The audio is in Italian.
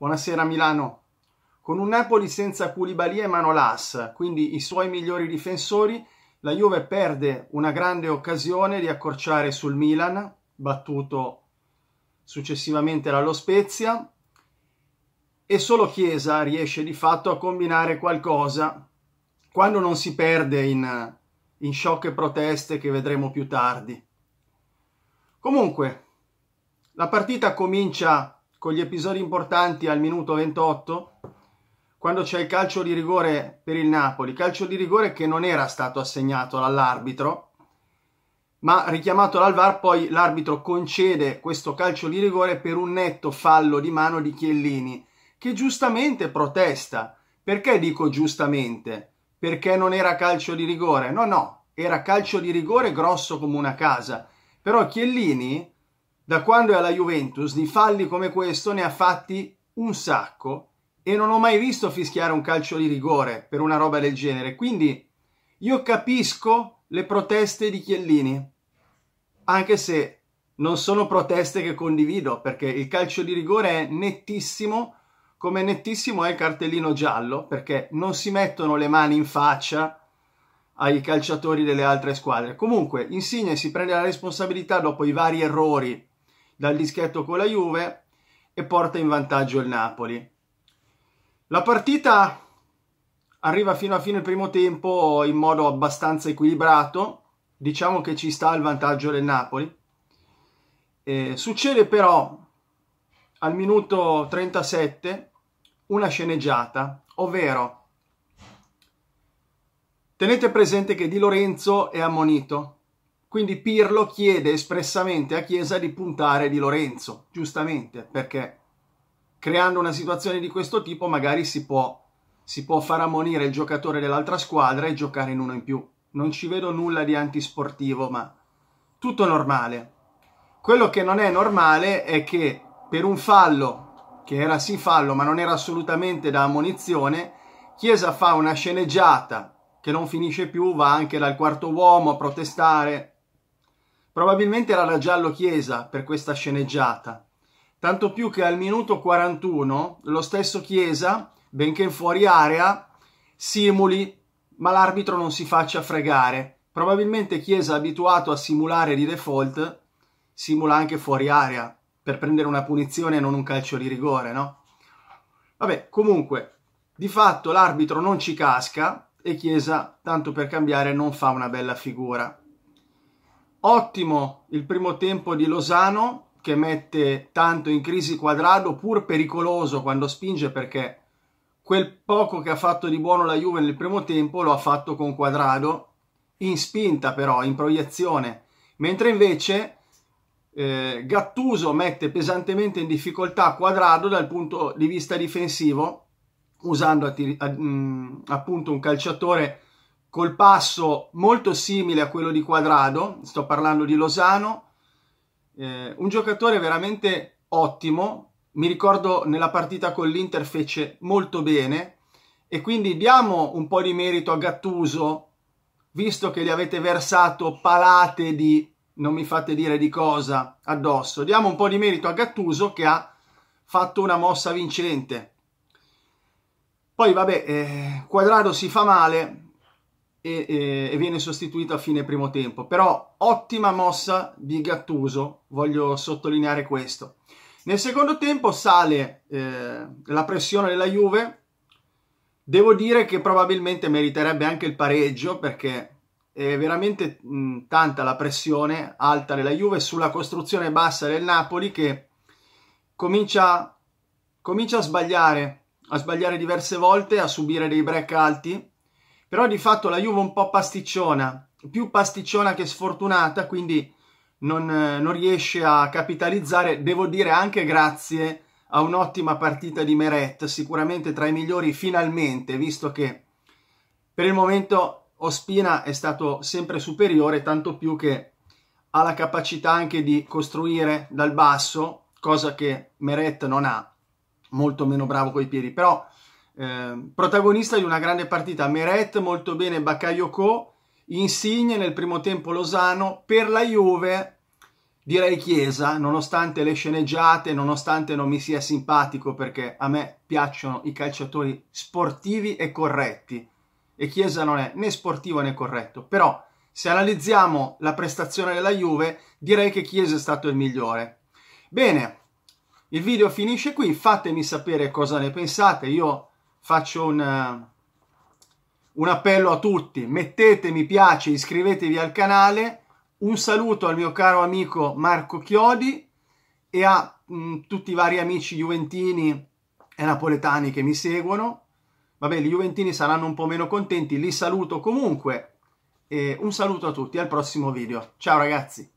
Buonasera Milano. Con un Napoli senza Koulibaly e Manolas, quindi i suoi migliori difensori, la Juve perde una grande occasione di accorciare sul Milan, battuto successivamente dallo Spezia, e solo Chiesa riesce di fatto a combinare qualcosa quando non si perde in, in sciocche proteste che vedremo più tardi. Comunque, la partita comincia con gli episodi importanti al minuto 28, quando c'è il calcio di rigore per il Napoli, calcio di rigore che non era stato assegnato dall'arbitro, ma richiamato dal VAR poi l'arbitro concede questo calcio di rigore per un netto fallo di mano di Chiellini, che giustamente protesta. Perché dico giustamente? Perché non era calcio di rigore? No, no, era calcio di rigore grosso come una casa. Però Chiellini da quando è alla Juventus di falli come questo ne ha fatti un sacco e non ho mai visto fischiare un calcio di rigore per una roba del genere. Quindi io capisco le proteste di Chiellini, anche se non sono proteste che condivido, perché il calcio di rigore è nettissimo, come nettissimo è il cartellino giallo, perché non si mettono le mani in faccia ai calciatori delle altre squadre. Comunque, Insigne si prende la responsabilità dopo i vari errori dal dischetto con la Juve e porta in vantaggio il Napoli. La partita arriva fino a fine primo tempo in modo abbastanza equilibrato, diciamo che ci sta il vantaggio del Napoli. Eh, succede però al minuto 37 una sceneggiata, ovvero tenete presente che Di Lorenzo è ammonito quindi Pirlo chiede espressamente a Chiesa di puntare di Lorenzo, giustamente, perché creando una situazione di questo tipo magari si può, si può far ammonire il giocatore dell'altra squadra e giocare in uno in più. Non ci vedo nulla di antisportivo, ma tutto normale. Quello che non è normale è che per un fallo, che era sì fallo, ma non era assolutamente da ammonizione, Chiesa fa una sceneggiata che non finisce più, va anche dal quarto uomo a protestare, Probabilmente era giallo Chiesa per questa sceneggiata, tanto più che al minuto 41 lo stesso Chiesa, benché fuori area, simuli, ma l'arbitro non si faccia fregare. Probabilmente Chiesa, abituato a simulare di default, simula anche fuori area per prendere una punizione e non un calcio di rigore, no? Vabbè, comunque, di fatto l'arbitro non ci casca e Chiesa, tanto per cambiare, non fa una bella figura. Ottimo il primo tempo di Lozano che mette tanto in crisi Quadrado, pur pericoloso quando spinge perché quel poco che ha fatto di buono la Juve nel primo tempo lo ha fatto con Quadrado in spinta però, in proiezione, mentre invece eh, Gattuso mette pesantemente in difficoltà Quadrado dal punto di vista difensivo usando a, a, mh, mm, appunto un calciatore col passo molto simile a quello di Quadrado, sto parlando di Lozano, eh, un giocatore veramente ottimo, mi ricordo nella partita con l'Inter fece molto bene e quindi diamo un po' di merito a Gattuso, visto che gli avete versato palate di non mi fate dire di cosa addosso, diamo un po' di merito a Gattuso che ha fatto una mossa vincente. Poi vabbè, eh, Quadrado si fa male, e, e, e, viene sostituito a fine primo tempo. Però ottima mossa di Gattuso, voglio sottolineare questo. Nel secondo tempo sale eh, la pressione della Juve, devo dire che probabilmente meriterebbe anche il pareggio perché è veramente mh, tanta la pressione alta della Juve sulla costruzione bassa del Napoli che comincia, comincia a sbagliare, a sbagliare diverse volte, a subire dei break alti però di fatto la Juve un po' pasticciona, più pasticciona che sfortunata, quindi non, non riesce a capitalizzare, devo dire anche grazie a un'ottima partita di Meret, sicuramente tra i migliori finalmente, visto che per il momento Ospina è stato sempre superiore, tanto più che ha la capacità anche di costruire dal basso, cosa che Meret non ha, molto meno bravo coi piedi, però Ehm, protagonista di una grande partita, Meret molto bene, Bakayoko, Insigne nel primo tempo Lozano, per la Juve direi Chiesa, nonostante le sceneggiate, nonostante non mi sia simpatico perché a me piacciono i calciatori sportivi e corretti e Chiesa non è né sportivo né corretto, però se analizziamo la prestazione della Juve direi che Chiesa è stato il migliore. Bene, il video finisce qui, fatemi sapere cosa ne pensate, io faccio un, un appello a tutti, mettete mi piace, iscrivetevi al canale, un saluto al mio caro amico Marco Chiodi e a mh, mm, tutti i vari amici juventini e napoletani che mi seguono. Vabbè, i juventini saranno un po' meno contenti, li saluto comunque. E un saluto a tutti, al prossimo video. Ciao ragazzi!